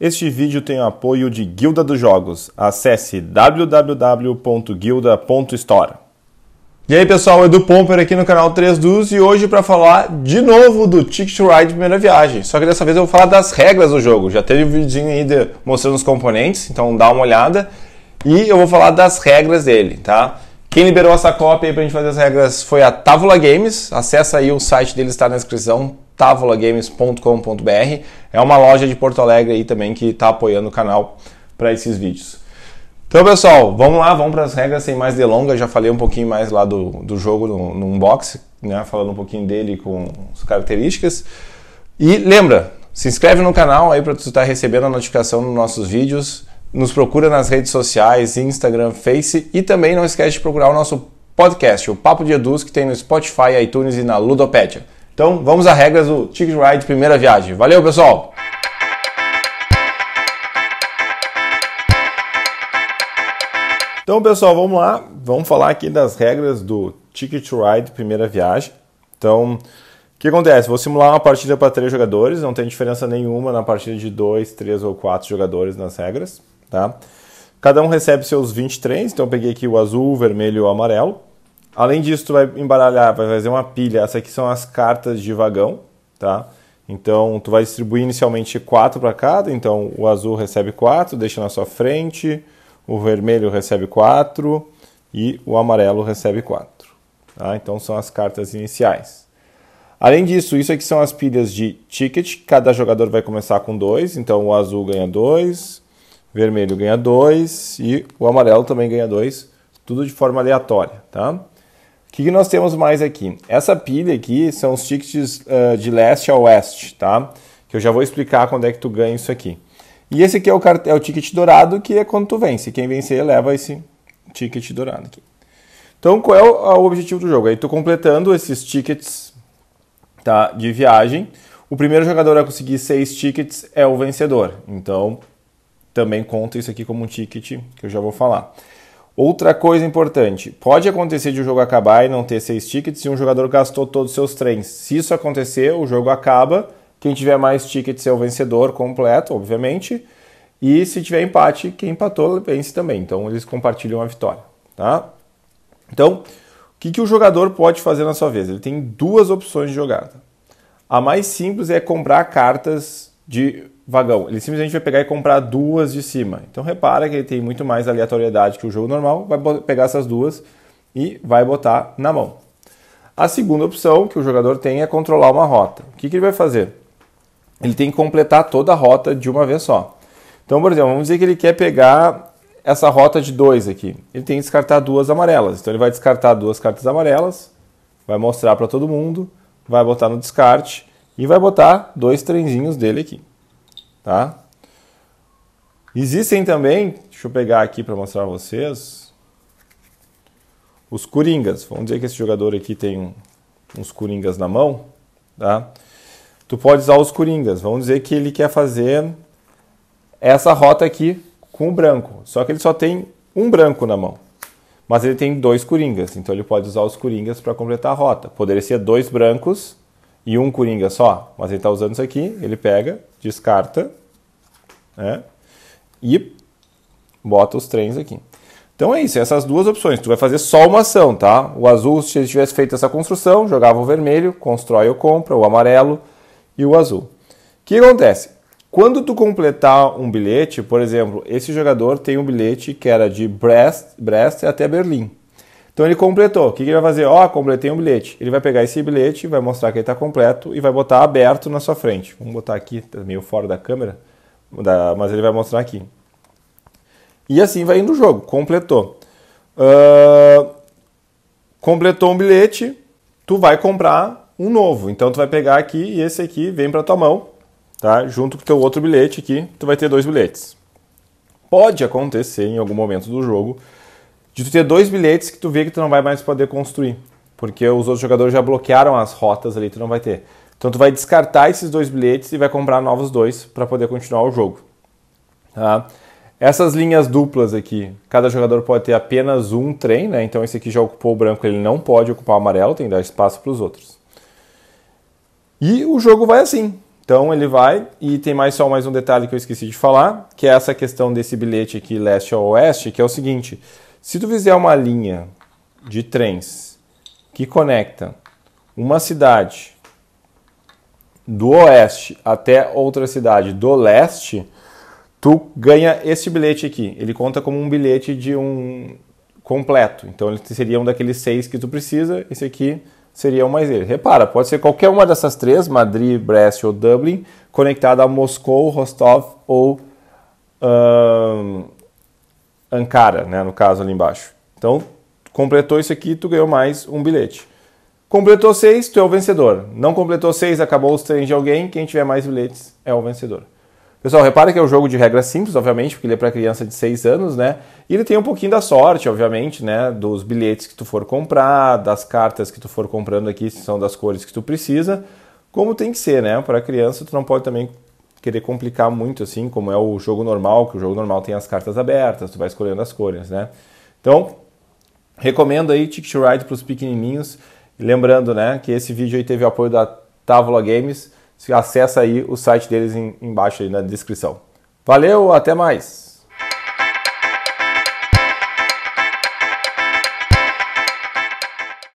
Este vídeo tem o apoio de Guilda dos Jogos. Acesse www.guilda.store. E aí pessoal, Edu Pomper aqui no canal 3 Dus e hoje para falar de novo do Ticket to Ride Primeira Viagem. Só que dessa vez eu vou falar das regras do jogo. Já teve um videozinho aí de, mostrando os componentes, então dá uma olhada. E eu vou falar das regras dele, tá? Quem liberou essa cópia aí pra gente fazer as regras foi a Távola Games. Acessa aí o site deles, está na descrição tavolagames.com.br. É uma loja de Porto Alegre aí também que está apoiando o canal para esses vídeos. Então, pessoal, vamos lá, vamos para as regras sem mais delongas. Já falei um pouquinho mais lá do, do jogo no, no unboxing, né? falando um pouquinho dele com as características. E lembra, se inscreve no canal aí para tu estar tá recebendo a notificação dos nossos vídeos. Nos procura nas redes sociais, Instagram, Face e também não esquece de procurar o nosso podcast, o Papo de Eduz, que tem no Spotify, iTunes e na Ludopedia. Então vamos às regras do Ticket Ride primeira viagem. Valeu, pessoal! Então, pessoal, vamos lá. Vamos falar aqui das regras do Ticket Ride primeira viagem. Então, o que acontece? Vou simular uma partida para três jogadores, não tem diferença nenhuma na partida de dois, três ou quatro jogadores nas regras, tá? Cada um recebe seus 23, então eu peguei aqui o azul, o vermelho e o amarelo. Além disso, tu vai embaralhar, vai fazer uma pilha. Essas aqui são as cartas de vagão, tá? Então, tu vai distribuir inicialmente quatro para cada. Então, o azul recebe quatro, deixa na sua frente. O vermelho recebe quatro e o amarelo recebe quatro. Tá? Então, são as cartas iniciais. Além disso, isso aqui são as pilhas de ticket. Cada jogador vai começar com dois. Então, o azul ganha dois, vermelho ganha dois e o amarelo também ganha dois. Tudo de forma aleatória, tá? O que, que nós temos mais aqui? Essa pilha aqui são os tickets uh, de leste a oeste, tá? Que eu já vou explicar quando é que tu ganha isso aqui. E esse aqui é o, é o ticket dourado, que é quando tu vence. Quem vencer leva esse ticket dourado aqui. Então, qual é o, objetivo do jogo? Aí é tu completando esses tickets tá, de viagem. O primeiro jogador a conseguir seis tickets é o vencedor. Então, também conta isso aqui como um ticket que eu já vou falar. Outra coisa importante: pode acontecer de o um jogo acabar e não ter seis tickets se um jogador gastou todos os seus trens. Se isso acontecer, o jogo acaba. Quem tiver mais tickets é o vencedor completo, obviamente. E se tiver empate, quem empatou vence também. Então eles compartilham a vitória. Tá? Então, o que, que o jogador pode fazer na sua vez? Ele tem duas opções de jogada. A mais simples é comprar cartas de vagão. Ele simplesmente vai pegar e comprar duas de cima. Então repara que ele tem muito mais aleatoriedade que o jogo normal, vai pegar essas duas e vai botar na mão. A segunda opção que o jogador tem é controlar uma rota. O que, que ele vai fazer? Ele tem que completar toda a rota de uma vez só. Então, por exemplo, vamos dizer que ele quer pegar essa rota de dois aqui. Ele tem que descartar duas amarelas. Então ele vai descartar duas cartas amarelas, vai mostrar para todo mundo, vai botar no descarte e vai botar dois trenzinhos dele aqui tá? Existem também, deixa eu pegar aqui para mostrar a vocês, os coringas. Vamos dizer que esse jogador aqui tem uns coringas na mão, tá? Tu pode usar os coringas. Vamos dizer que ele quer fazer essa rota aqui com o branco, só que ele só tem um branco na mão. Mas ele tem dois coringas, então ele pode usar os coringas para completar a rota. Poderia ser dois brancos e um coringa só, mas ele está usando isso aqui, ele pega descarta, né? E bota os trens aqui. Então é isso, é essas duas opções. Tu vai fazer só uma ação, tá? O azul, se ele tivesse feito essa construção, jogava o vermelho, constrói ou compra, o amarelo e o azul. O que acontece? Quando tu completar um bilhete, por exemplo, esse jogador tem um bilhete que era de Brest, Brest até Berlim. Então ele completou. O que, ele vai fazer? Ó, oh, completei um bilhete. Ele vai pegar esse bilhete, vai mostrar que ele está completo e vai botar aberto na sua frente. Vamos botar aqui, tá meio fora da câmera, mas ele vai mostrar aqui. E assim vai indo o jogo. Completou. Uh, completou um bilhete, tu vai comprar um novo. Então tu vai pegar aqui e esse aqui vem para tua mão, tá? Junto com o teu outro bilhete aqui, tu vai ter dois bilhetes. Pode acontecer em algum momento do jogo de tu ter dois bilhetes que tu vê que tu não vai mais poder construir, porque os outros jogadores já bloquearam as rotas ali, tu não vai ter. Então tu vai descartar esses dois bilhetes e vai comprar novos dois para poder continuar o jogo. Tá? Essas linhas duplas aqui, cada jogador pode ter apenas um trem, né? Então esse aqui já ocupou o branco, ele não pode ocupar o amarelo, tem que dar espaço para os outros. E o jogo vai assim. Então ele vai e tem mais só mais um detalhe que eu esqueci de falar, que é essa questão desse bilhete aqui leste a oeste, que é o seguinte: se tu fizer uma linha de trens que conecta uma cidade do oeste até outra cidade do leste, tu ganha esse bilhete aqui. Ele conta como um bilhete de um completo. Então ele seria um daqueles seis que tu precisa. Esse aqui seria um mais ele. Repara, pode ser qualquer uma dessas três, Madrid, Brest ou Dublin, conectada a Moscou, Rostov ou Ankara, né, no caso ali embaixo. Então, completou isso aqui, tu ganhou mais um bilhete. Completou seis, tu é o vencedor. Não completou seis, acabou os trens de alguém, quem tiver mais bilhetes é o vencedor. Pessoal, repara que é um jogo de regra simples, obviamente, porque ele é para criança de 6 anos, né? E ele tem um pouquinho da sorte, obviamente, né? Dos bilhetes que tu for comprar, das cartas que tu for comprando aqui, se são das cores que tu precisa. Como tem que ser, né? Para criança, tu não pode também querer complicar muito, assim, como é o jogo normal, que o jogo normal tem as cartas abertas, tu vai escolhendo as cores, né? Então, recomendo aí Ticket Ride para os pequenininhos. Lembrando, né, que esse vídeo aí teve o apoio da Távola Games. acessa aí o site deles em, embaixo aí na descrição. Valeu, até mais!